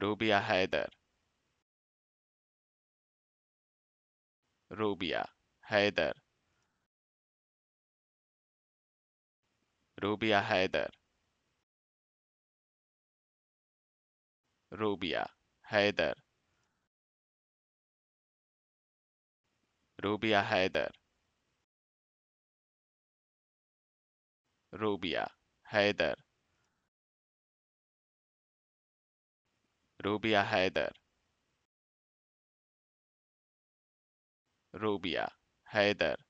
Rubia Haider. Rubia Haider. Rubia Haider. Rubia Haider. Rubia Haider. Rubia Haider. Rubia Haider Rubia Haider